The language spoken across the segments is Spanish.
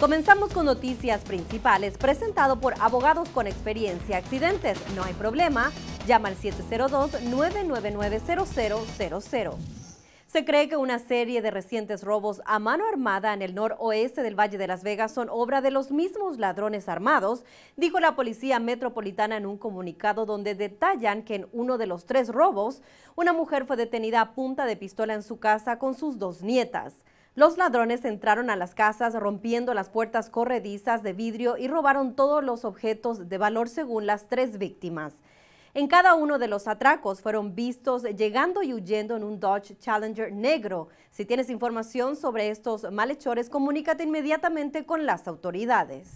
Comenzamos con noticias principales, presentado por Abogados con Experiencia. Accidentes, no hay problema. Llama al 702-999-0000. Se cree que una serie de recientes robos a mano armada en el noroeste del Valle de Las Vegas son obra de los mismos ladrones armados, dijo la Policía Metropolitana en un comunicado donde detallan que en uno de los tres robos, una mujer fue detenida a punta de pistola en su casa con sus dos nietas. Los ladrones entraron a las casas rompiendo las puertas corredizas de vidrio y robaron todos los objetos de valor según las tres víctimas. En cada uno de los atracos fueron vistos llegando y huyendo en un Dodge Challenger negro. Si tienes información sobre estos malhechores, comunícate inmediatamente con las autoridades.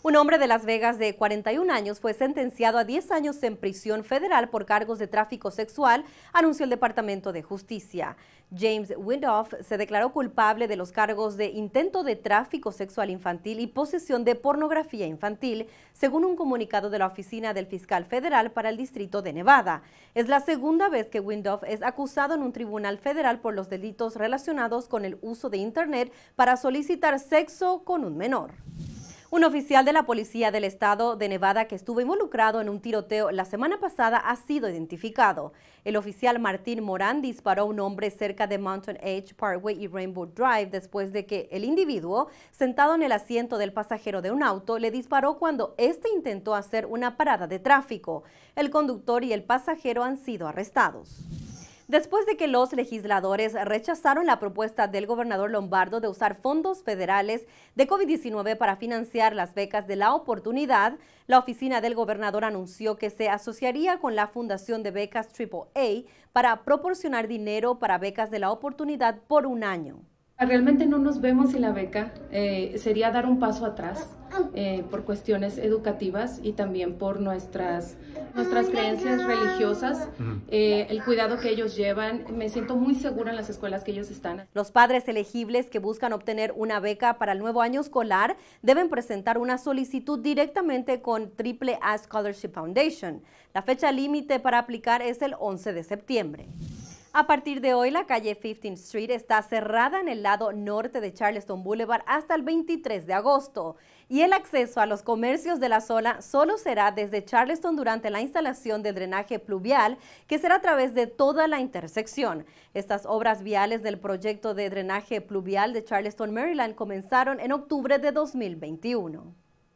Un hombre de Las Vegas de 41 años fue sentenciado a 10 años en prisión federal por cargos de tráfico sexual, anunció el Departamento de Justicia. James Windoff se declaró culpable de los cargos de intento de tráfico sexual infantil y posesión de pornografía infantil, según un comunicado de la oficina del fiscal federal para el Distrito de Nevada. Es la segunda vez que Windhoff es acusado en un tribunal federal por los delitos relacionados con el uso de Internet para solicitar sexo con un menor. Un oficial de la Policía del Estado de Nevada que estuvo involucrado en un tiroteo la semana pasada ha sido identificado. El oficial Martín Morán disparó a un hombre cerca de Mountain Edge Parkway y Rainbow Drive después de que el individuo, sentado en el asiento del pasajero de un auto, le disparó cuando éste intentó hacer una parada de tráfico. El conductor y el pasajero han sido arrestados después de que los legisladores rechazaron la propuesta del gobernador Lombardo de usar fondos federales de COVID-19 para financiar las becas de la oportunidad, la oficina del gobernador anunció que se asociaría con la Fundación de Becas AAA para proporcionar dinero para becas de la oportunidad por un año. Realmente no nos vemos sin la beca, eh, sería dar un paso atrás eh, por cuestiones educativas y también por nuestras, nuestras creencias religiosas, eh, el cuidado que ellos llevan. Me siento muy segura en las escuelas que ellos están. Los padres elegibles que buscan obtener una beca para el nuevo año escolar deben presentar una solicitud directamente con Triple A Scholarship Foundation. La fecha límite para aplicar es el 11 de septiembre. A partir de hoy, la calle 15th Street está cerrada en el lado norte de Charleston Boulevard hasta el 23 de agosto y el acceso a los comercios de la zona solo será desde Charleston durante la instalación de drenaje pluvial que será a través de toda la intersección. Estas obras viales del proyecto de drenaje pluvial de Charleston, Maryland comenzaron en octubre de 2021.